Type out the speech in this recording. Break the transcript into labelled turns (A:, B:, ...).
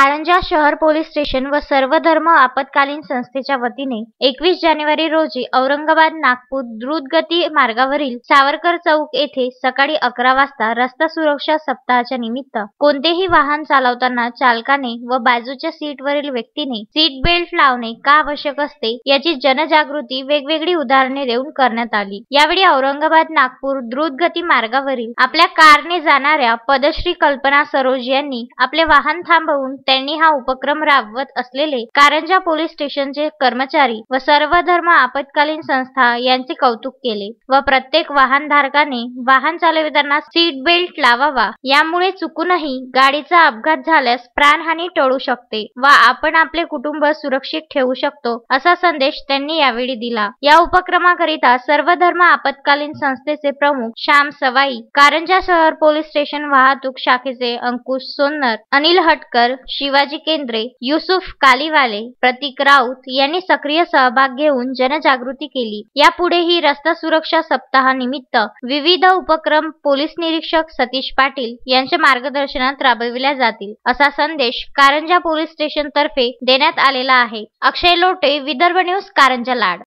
A: कारंजा शहर police station व सर्वधर्म आपत्कालीन संस्थेच्या वतीने एकवीस जानेवारी रोजी औरंगाबाद नागपूर द्रुतगती मार्गावरील सावरकर चौक येथे सकाळी अकरा वाजता रस्ता सुरक्षा सप्ताहाच्या निमित्त कोणतेही वाहन चालवताना चालकाने व बाजूच्या सीटवरील व्यक्तीने सीट बेल्ट लावणे का आवश्यक असते याची जनजागृती वेगवेगळी उदाहरणे देऊन करण्यात आली यावेळी औरंगाबाद नागपूर द्रुतगती मार्गावरील आपल्या कारने जाणाऱ्या पदश्री कल्पना सरोज यांनी आपले वाहन थांबवून त्यांनी हा उपक्रम राबवत असलेले कारंजा पोलीस स्टेशनचे कर्मचारी व सर्व धर्म आपत्कालीन संस्था यांचे कौतुक केले व प्रत्येक धारकाने वाहन चालवताना सीट बेल्ट लावावा यामुळे चुकूनही गाडीचा अपघात झाल्यास प्राणहानी टळू शकते व आपण आपले कुटुंब सुरक्षित ठेवू शकतो असा संदेश त्यांनी यावेळी दिला या उपक्रमाकरिता सर्व धर्म आपत्कालीन संस्थेचे प्रमुख श्याम सवाई कारंजा शहर पोलीस स्टेशन वाहतूक शाखेचे अंकुश सोन्नर अनिल हटकर शिवाजी केंद्रे युसुफ कालीवाले प्रतीक राऊत यांनी सक्रिय सहभाग घेऊन जनजागृती केली यापुढेही रस्ता सुरक्षा सप्ताहानिमित्त विविध उपक्रम पोलीस निरीक्षक सतीश पाटील यांच्या मार्गदर्शनात राबविल्या जातील असा संदेश कारंजा पोलीस स्टेशन तर्फे देण्यात आलेला आहे अक्षय लोटे विदर्भ न्यूज कारंजा लाड